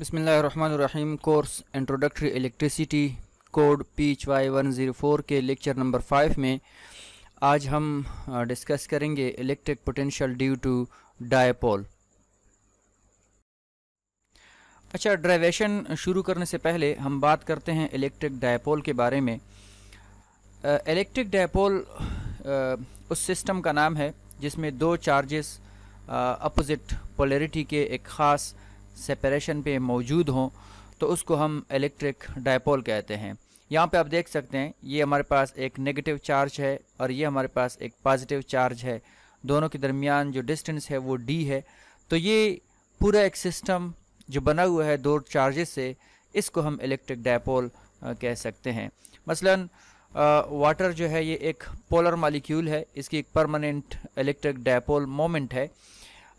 बसमीम course introductory electricity code P H Y one zero four के lecture number five में आज हम डिस्कस करेंगे electric potential due to dipole अच्छा ड्राइवेशन शुरू करने से पहले हम बात करते हैं इलेक्ट्रिक डायपोल के बारे में इलेक्ट्रिक डायपोल उस सिस्टम का नाम है जिसमें दो चार्जेस अपोजिट पोलरिटी के एक ख़ास सेपरेशन पे मौजूद हों तो उसको हम इलेक्ट्रिक डायपोल कहते हैं यहाँ पे आप देख सकते हैं ये हमारे पास एक नेगेटिव चार्ज है और ये हमारे पास एक पॉजिटिव चार्ज है दोनों के दरमियान जो डिस्टेंस है वो डी है तो ये पूरा एक सिस्टम जो बना हुआ है दो चार्जेस से इसको हम इलेक्ट्रिक डायपोल कह सकते हैं मसलन वाटर जो है ये एक पोलर मालिक्यूल है इसकी एक परमानेंट इलेक्ट्रिक डायपोल मोमेंट है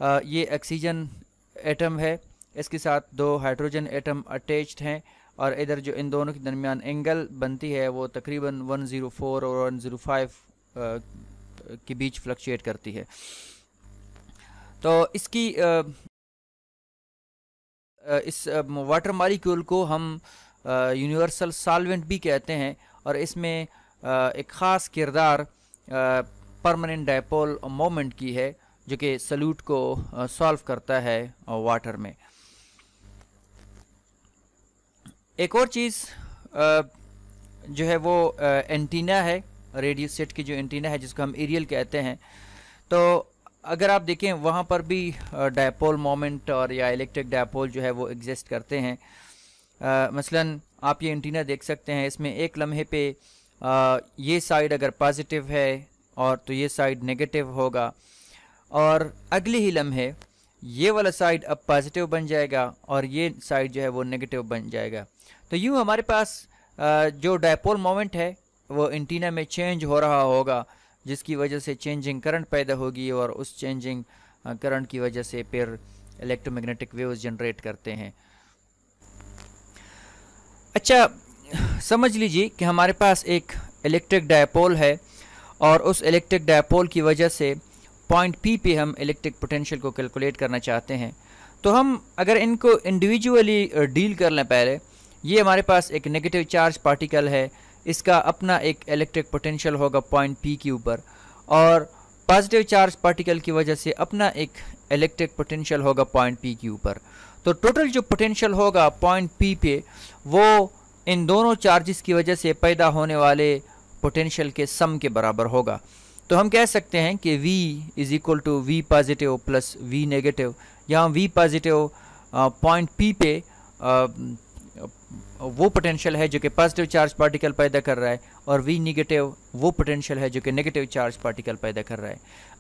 आ, ये ऑक्सीजन एटम है इसके साथ दो हाइड्रोजन एटम अटैच्ड हैं और इधर जो इन दोनों के दरमियान एंगल बनती है वो तकरीबन 104 और 105 के बीच फ्लक्चुएट करती है तो इसकी आ, इस वाटर मालिक्यूल को हम यूनिवर्सल सॉल्वेंट भी कहते हैं और इसमें आ, एक ख़ास किरदार परमानेंट डायपोल मोमेंट की है जो कि सल्यूट को सॉल्व करता है वाटर में एक और चीज़ जो है वो एंटीना है रेडियो सेट की जो एंटीना है जिसको हम एरियल कहते हैं तो अगर आप देखें वहाँ पर भी डायपोल मोमेंट और या इलेक्ट्रिक डायपोल जो है वो एग्जिस्ट करते हैं आ, मसलन आप ये एंटीना देख सकते हैं इसमें एक लम्हे पे आ, ये साइड अगर पॉजिटिव है और तो ये साइड नेगेटिव होगा और अगले ही लम्हे ये वाला साइड अब पॉजिटिव बन जाएगा और ये साइड जो है वो नेगेटिव बन जाएगा तो यूँ हमारे पास जो डायपोल मोमेंट है वो एंटीना में चेंज हो रहा होगा जिसकी वजह से चेंजिंग करंट पैदा होगी और उस चेंजिंग करंट की वजह से फिर इलेक्ट्रोमैग्नेटिक वेव्स जनरेट करते हैं अच्छा समझ लीजिए कि हमारे पास एक इलेक्ट्रिक डायपोल है और उस इलेक्ट्रिक डायपोल की वजह से पॉइंट पी पे हम इलेक्ट्रिक पोटेंशियल को कैलकुलेट करना चाहते हैं तो हम अगर इनको इंडिविजुअली डील uh, कर लें पहले ये हमारे पास एक नेगेटिव चार्ज पार्टिकल है इसका अपना एक इलेक्ट्रिक पोटेंशियल होगा पॉइंट पी के ऊपर और पॉजिटिव चार्ज पार्टिकल की वजह से अपना एक इलेक्ट्रिक पोटेंशियल होगा पॉइंट पी के ऊपर तो टोटल जो पोटेंशियल होगा पॉइंट पी पे वो इन दोनों चार्जेस की वजह से पैदा होने वाले पोटेंशियल के सम के बराबर होगा तो हम कह सकते हैं कि v is equal to V positive plus V negative यहाँ v positive point uh, p पे आ, uh, वो पोटेंशियल है जो कि पॉजिटिव चार्ज पार्टिकल पैदा कर रहा है और वी नेगेटिव वो पोटेंशियल है जो कि नेगेटिव चार्ज पार्टिकल पैदा कर रहा है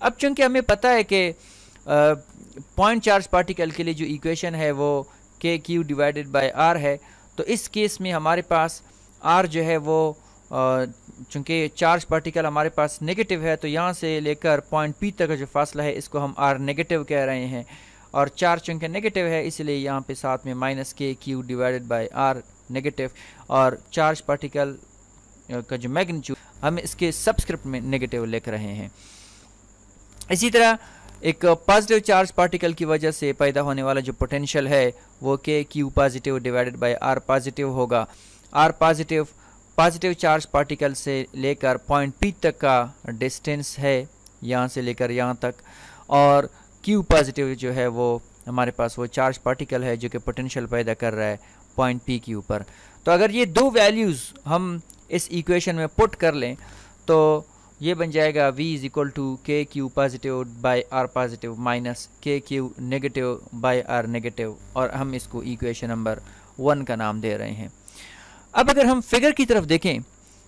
अब चूंकि हमें पता है कि पॉइंट चार्ज पार्टिकल के लिए जो इक्वेशन है वो K Q divided by are है तो इस केस में हमारे पास आर जो है वो चूँकि चार्ज पार्टिकल हमारे पास नेगेटिव है तो यहाँ से लेकर पॉइंट पी तक का जो फासला है इसको हम आर नेगेटिव कह रहे हैं और चार्ज चूँकि नेगेटिव है इसलिए यहाँ पे साथ में minus K Q divided by R negative और चार्ज पार्टिकल का जो मैग्नीट्यूड हम इसके सब्सक्रिप्ट में नेगेटिव लिख रहे हैं इसी तरह एक पॉजिटिव चार्ज पार्टिकल की वजह से पैदा होने वाला जो पोटेंशियल है वो K Q positive divided by R positive होगा R positive positive charge particle से लेकर पॉइंट पी तक का डिस्टेंस है यहाँ से लेकर यहाँ तक और क्यू पॉजिटिव जो है वो हमारे पास वो चार्ज पार्टिकल है जो कि पोटेंशियल पैदा कर रहा है पॉइंट पी के ऊपर तो अगर ये दो वैल्यूज़ हम इस इक्वेशन में पुट कर लें तो ये बन जाएगा v is equal to K Q positive by R positive minus K Q negative by R negative और हम इसको इक्वेशन नंबर वन का नाम दे रहे हैं अब अगर हम फिगर की तरफ देखें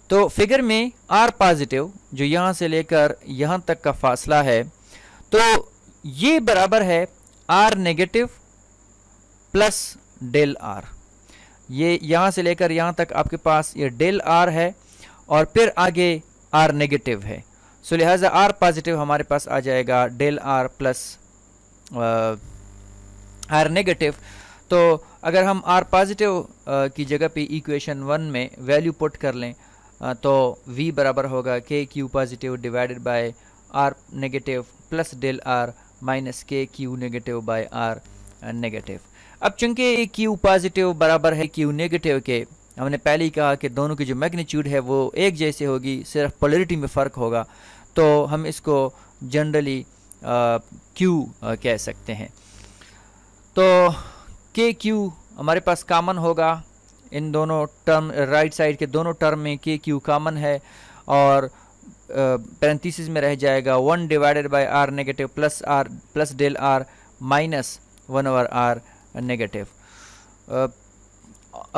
तो फिगर में आर पॉजिटिव जो यहाँ से लेकर यहाँ तक का फासला है तो ये बराबर है R negative plus del R ये यहाँ से लेकर यहाँ तक आपके पास ये डेल आर है और फिर आगे आर नेगेटिव है सो लिहाजा आर पॉजिटिव हमारे पास आ जाएगा del R plus R negative तो अगर हम आर पॉजिटिव की जगह पे इक्वेशन वन में वैल्यू पुट कर लें तो v बराबर होगा K Q positive divided by r negative plus del r minus K Q negative by r negative अब चूंकि क्यू पॉजिटिव बराबर है क्यू नेगेटिव के हमने पहले ही कहा कि दोनों की जो मैग्नीट्यूड है वो एक जैसे होगी सिर्फ पोलरिटी में फ़र्क होगा तो हम इसको जनरली क्यू कह सकते हैं तो के क्यू हमारे पास कामन होगा इन दोनों टर्म राइट साइड के दोनों टर्म में के क्यू कामन है और uh, में रह जाएगा one divided by R negative plus R plus del R minus one over R negative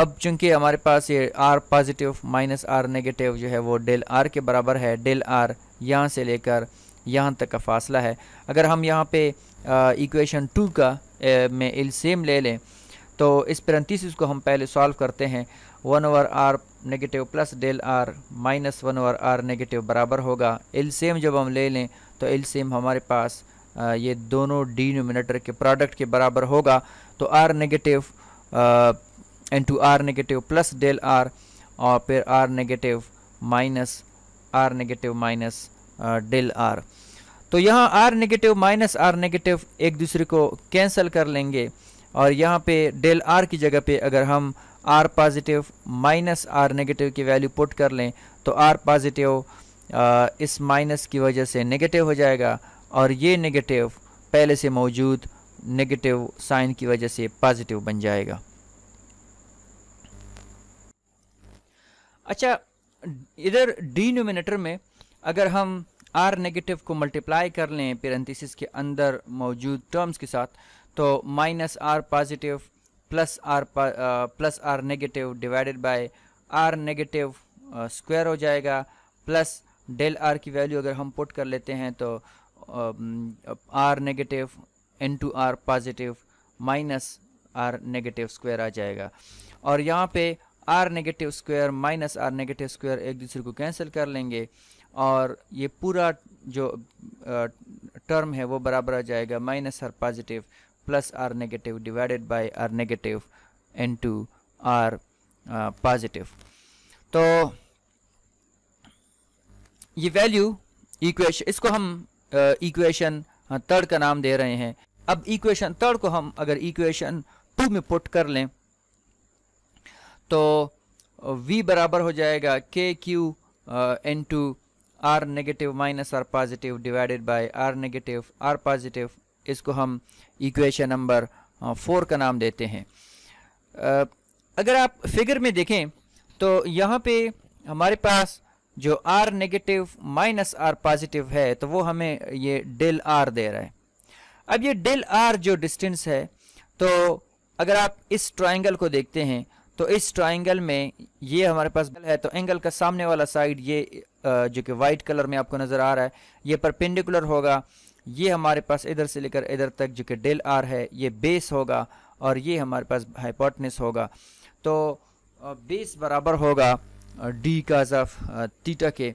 अब चूंकि हमारे पास ये R positive minus R negative जो है वो डेल आर के बराबर है डेल आर यहाँ से लेकर यहाँ तक का फासला है अगर हम यहाँ पे इक्वेशन टू का uh, में सेम ले लें तो इस पेरेंथिस को हम पहले सॉल्व करते हैं one over R negative plus del R minus one over R negative बराबर होगा एल सेम जब हम ले लें तो एल सेम हमारे पास ये दोनों डिनोमिनेटर के प्रोडक्ट के बराबर होगा तो R negative to R negative plus del R और फिर R negative minus R negative minus del R तो यहाँ R negative minus R negative एक दूसरे को कैंसिल कर लेंगे और यहाँ पे डेल आर की जगह पे अगर हम R positive minus R negative की वैल्यू पुट कर लें तो आर पॉजिटिव इस माइनस की वजह से नेगेटिव हो जाएगा और ये नेगेटिव पहले से मौजूद नेगेटिव साइन की वजह से पॉजिटिव बन जाएगा अच्छा इधर डिनोमिनेटर में अगर हम आर नेगेटिव को मल्टीप्लाई कर लें पेरेंथिस के अंदर मौजूद टर्म्स के साथ तो minus R positive plus R plus R negative divided by R negative square हो जाएगा प्लस डेल आर की वैल्यू अगर हम पुट कर लेते हैं तो R negative into R positive minus R negative square आ जाएगा और यहाँ पे R negative square minus R negative square एक दूसरे को कैंसिल कर लेंगे और ये पूरा जो टर्म uh, है वो बराबर आ जाएगा minus R positive plus r negative divided by r negative into r uh, positive तो ये वैल्यू इक्वेशन इसको हम इक्वेशन uh, थर्ड uh, का नाम दे रहे हैं अब इक्वेशन थर्ड को हम अगर इक्वेशन टू में पुट कर लें तो uh, v बराबर हो जाएगा K Q into R negative minus R positive divided by R negative R positive इसको हम इक्वेशन नंबर फोर का नाम देते हैं अगर आप फिगर में देखें तो यहाँ पे हमारे पास जो R negative minus R positive है तो वो हमें ये डेल आर दे रहा है अब ये डेल आर जो डिस्टेंस है तो अगर आप इस ट्राइंगल को देखते हैं तो इस ट्राइंगल में ये हमारे पास है तो एंगल का सामने वाला साइड ये जो कि वाइट कलर में आपको नज़र आ रहा है ये परपेंडिकुलर होगा ये हमारे पास इधर से लेकर इधर तक जो कि डेल आर है ये बेस होगा और ये हमारे पास हाइपोटनिस होगा तो बेस बराबर होगा डी काज ऑफ थीटा के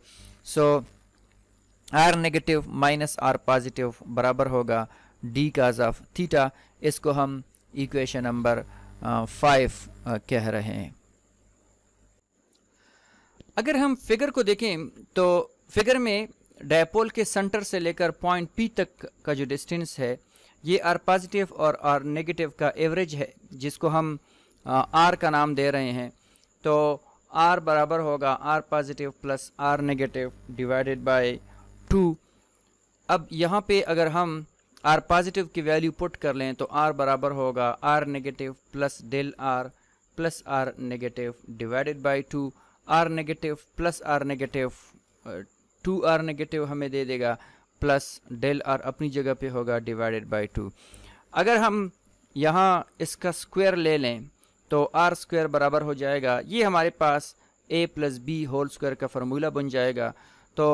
so R negative minus R positive बराबर होगा डी काज ऑफ थीटा इसको हम इक्वेशन नंबर फाइव कह रहे हैं अगर हम फिगर को देखें तो फिगर में डायपोल के सेंटर से लेकर पॉइंट पी तक का जो डिस्टेंस है ये आर पॉजिटिव और आर नेगेटिव का एवरेज है जिसको हम आर का नाम दे रहे हैं तो आर बराबर होगा R positive plus R negative divided by two अब यहाँ पे अगर हम आर पॉजिटिव की वैल्यू पुट कर लें तो आर बराबर होगा R negative plus del R plus R negative divided by two R negative plus R negative to R negative हमें दे देगा प्लस डेल आर अपनी जगह पे होगा डिवाइडेड बाय टू अगर हम यहाँ इसका स्क्वायर ले लें तो आर स्क्वायर बराबर हो जाएगा ये हमारे पास A plus B whole square का फार्मूला बन जाएगा तो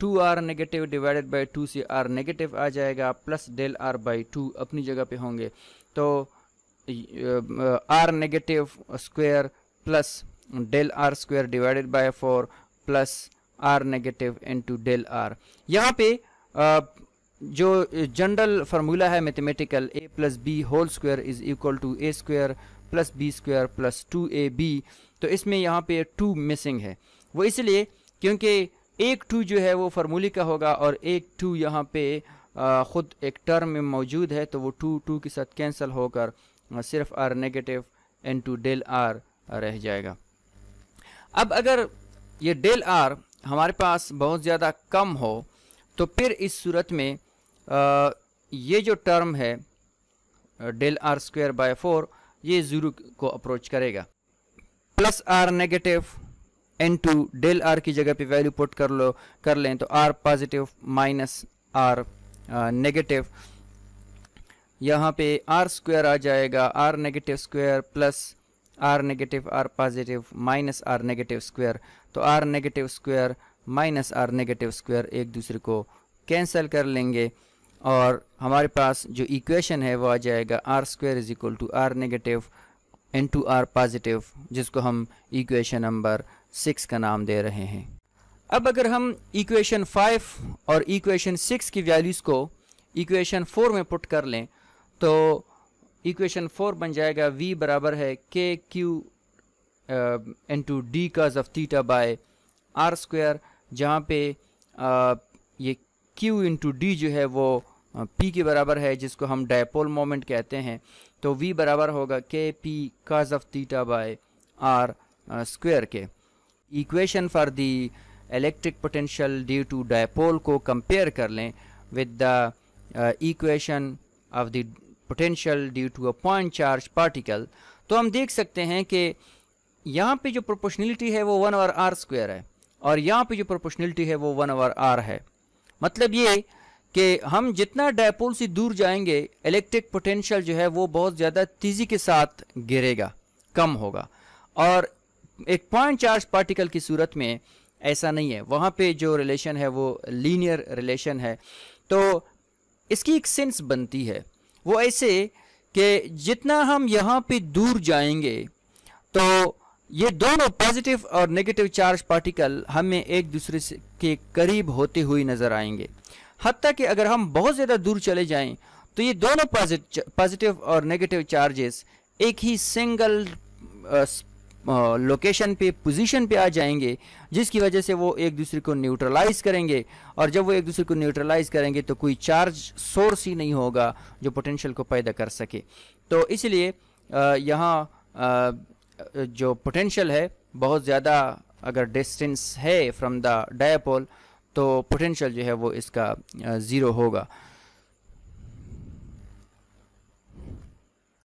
two R negative divided by two से आर नेगेटिव आ जाएगा plus del R by two अपनी जगह पे होंगे तो R negative square plus del R square divided by four plus R negative into del R यहाँ पे uh, जो जनरल फार्मूला है mathematical A plus B whole square is equal to A square plus B square plus two A B तो इसमें यहाँ पे to missing है वो इसलिए क्योंकि एक टू जो है वो फार्मूले का होगा और एक टू यहाँ पे uh, खुद एक टर्म में मौजूद है तो वो टू टू के साथ कैंसिल होकर uh, सिर्फ R negative into del R रह जाएगा अब अगर ये डेल आर हमारे पास बहुत ज़्यादा कम हो तो फिर इस सूरत में आ, ये जो टर्म है del R square by four ये ज़ीरो को अप्रोच करेगा plus R negative into del R की जगह पे वैल्यू पुट कर लो कर लें तो R positive minus R negative यहाँ पे आर स्क्वायर आ जाएगा R negative square plus R negative R positive minus R negative square तो R negative square minus R negative square एक दूसरे को कैंसिल कर लेंगे और हमारे पास जो इक्वेशन है वो आ जाएगा R square is equal to R negative into R positive जिसको हम इक्वेशन नंबर सिक्स का नाम दे रहे हैं अब अगर हम इक्वेशन फाइव और इक्वेशन सिक्स की वैल्यूज़ को इक्वेशन फोर में पुट कर लें तो इक्वेशन फोर बन जाएगा वी बराबर है K Q into D cos of theta by R square जहाँ पे uh, ये क्यू इंटू डी जो है वो uh, के बराबर है जिसको हम डायपोल मोमेंट कहते हैं तो वी बराबर होगा K P cos of theta by R square के equation for the electric potential due to dipole को कंपेयर कर लें with the equation of the potential due to a point charge particle तो हम देख सकते हैं कि यहाँ पे जो प्रोपोर्शनलिटी है वो वन ओवर आर स्क्वायर है और यहाँ पे जो प्रोपोर्शनलिटी है वो वन ओवर आर है मतलब ये कि हम जितना डायपोल से दूर जाएंगे इलेक्ट्रिक पोटेंशियल जो है वो बहुत ज़्यादा तेज़ी के साथ गिरेगा कम होगा और एक पॉइंट चार्ज पार्टिकल की सूरत में ऐसा नहीं है वहाँ पे जो रिलेशन है वो लीनियर रिलेशन है तो इसकी एक सेंस बनती है वो ऐसे कि जितना हम यहाँ पे दूर जाएंगे तो ये दोनों पॉजिटिव और नेगेटिव चार्ज पार्टिकल हमें एक दूसरे से के करीब होते हुए नज़र आएंगे हती कि अगर हम बहुत ज़्यादा दूर चले जाएं तो ये दोनों पॉजिटिव और नेगेटिव चार्जेस एक ही सिंगल लोकेशन पे पोजीशन पे आ जाएंगे जिसकी वजह से वो एक दूसरे को न्यूट्रलाइज करेंगे और जब वो एक दूसरे को न्यूट्रलाइज करेंगे तो कोई चार्ज सोर्स ही नहीं होगा जो पोटेंशियल को पैदा कर सके तो इसलिए यहाँ जो पोटेंशियल है बहुत ज़्यादा अगर डिस्टेंस है फ्रॉम द डायपोल तो पोटेंशियल जो है वो इसका ज़ीरो होगा